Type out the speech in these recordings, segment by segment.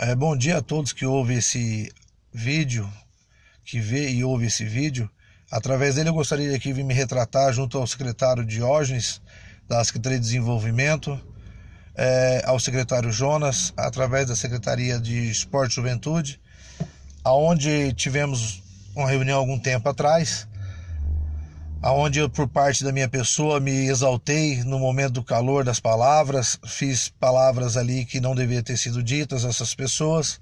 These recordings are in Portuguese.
É, bom dia a todos que ouvem esse vídeo, que vê e ouve esse vídeo. Através dele eu gostaria aqui de me retratar junto ao secretário Diógenes, da Secretaria de Desenvolvimento, é, ao secretário Jonas, através da Secretaria de Esporte e Juventude, aonde tivemos uma reunião algum tempo atrás, aonde eu, por parte da minha pessoa, me exaltei no momento do calor das palavras, fiz palavras ali que não devia ter sido ditas a essas pessoas.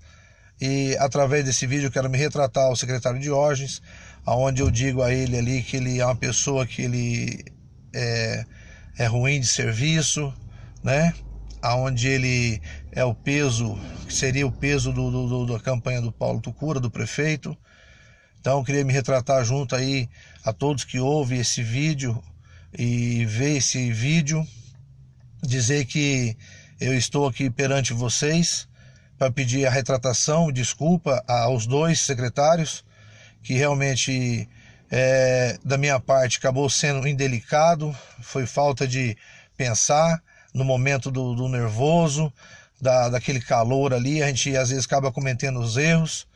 E através desse vídeo eu quero me retratar ao secretário de Diógenes, aonde eu digo a ele ali que ele é uma pessoa que ele é, é ruim de serviço, né? Aonde ele é o peso, que seria o peso do, do, do da campanha do Paulo Tucura, do prefeito. Então, eu queria me retratar junto aí a todos que ouvem esse vídeo e vê esse vídeo, dizer que eu estou aqui perante vocês para pedir a retratação, desculpa aos dois secretários, que realmente é, da minha parte acabou sendo indelicado, foi falta de pensar no momento do, do nervoso, da, daquele calor ali, a gente às vezes acaba cometendo os erros.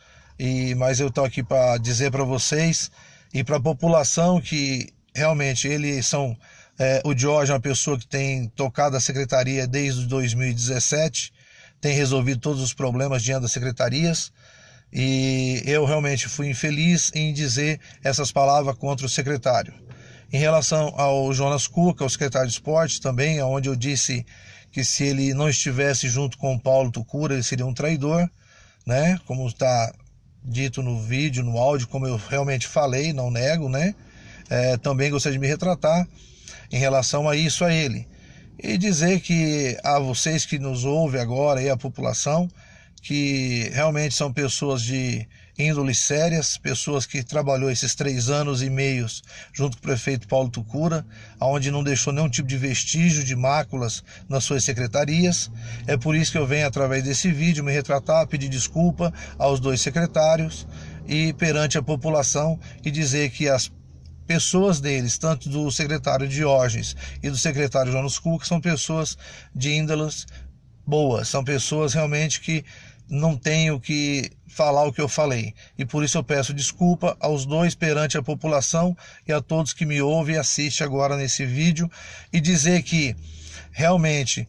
E mas eu estou aqui para dizer para vocês e para a população que realmente eles são é, o Jorge é uma pessoa que tem tocado a secretaria desde 2017, tem resolvido todos os problemas diante das secretarias. E eu realmente fui infeliz em dizer essas palavras contra o secretário. Em relação ao Jonas Cuca, é o secretário de esporte, também, onde eu disse que se ele não estivesse junto com o Paulo Tucura, ele seria um traidor, né? Como está dito no vídeo, no áudio, como eu realmente falei, não nego, né? É, também gostaria de me retratar em relação a isso a ele. E dizer que a vocês que nos ouvem agora e a população, que realmente são pessoas de índoles sérias, pessoas que trabalhou esses três anos e meios junto com o prefeito Paulo Tucura, aonde não deixou nenhum tipo de vestígio de máculas nas suas secretarias. É por isso que eu venho através desse vídeo me retratar, pedir desculpa aos dois secretários e perante a população e dizer que as pessoas deles, tanto do secretário Diógenes e do secretário Jonas Cook, são pessoas de índolas boas, são pessoas realmente que não tenho que falar o que eu falei. E por isso eu peço desculpa aos dois perante a população e a todos que me ouvem e assistem agora nesse vídeo e dizer que realmente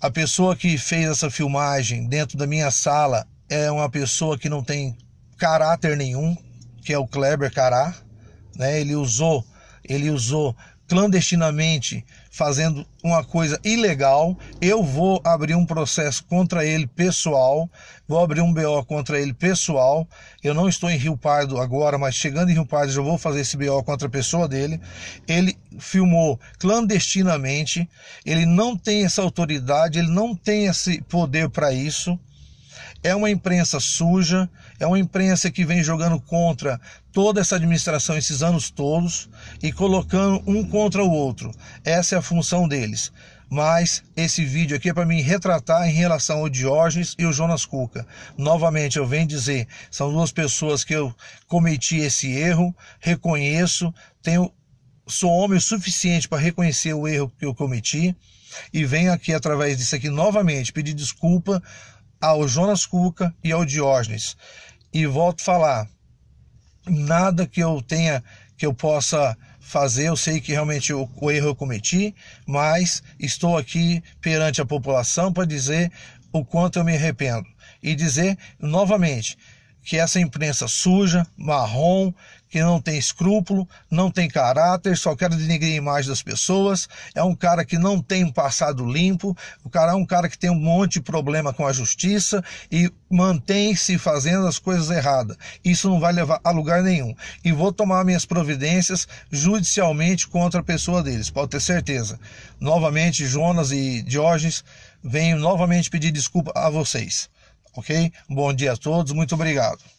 a pessoa que fez essa filmagem dentro da minha sala é uma pessoa que não tem caráter nenhum, que é o Kleber Cará, né? Ele usou, ele usou clandestinamente fazendo uma coisa ilegal, eu vou abrir um processo contra ele pessoal, vou abrir um BO contra ele pessoal. Eu não estou em Rio Pardo agora, mas chegando em Rio Pardo eu vou fazer esse BO contra a pessoa dele. Ele filmou clandestinamente, ele não tem essa autoridade, ele não tem esse poder para isso. É uma imprensa suja, é uma imprensa que vem jogando contra toda essa administração esses anos todos e colocando um contra o outro. Essa é a função deles. Mas esse vídeo aqui é para me retratar em relação ao Diógenes e o Jonas Cuca. Novamente, eu venho dizer, são duas pessoas que eu cometi esse erro, reconheço, tenho sou homem o suficiente para reconhecer o erro que eu cometi e venho aqui através disso aqui novamente pedir desculpa ao Jonas Cuca e ao Diógenes. E volto a falar, nada que eu tenha, que eu possa fazer, eu sei que realmente o, o erro eu cometi, mas estou aqui perante a população para dizer o quanto eu me arrependo e dizer novamente que essa imprensa suja, marrom, que não tem escrúpulo, não tem caráter, só quer denegrir a imagem das pessoas, é um cara que não tem um passado limpo, o cara é um cara que tem um monte de problema com a justiça e mantém-se fazendo as coisas erradas. Isso não vai levar a lugar nenhum. E vou tomar minhas providências judicialmente contra a pessoa deles, pode ter certeza. Novamente, Jonas e Diógenes, venho novamente pedir desculpa a vocês. Ok? Bom dia a todos, muito obrigado.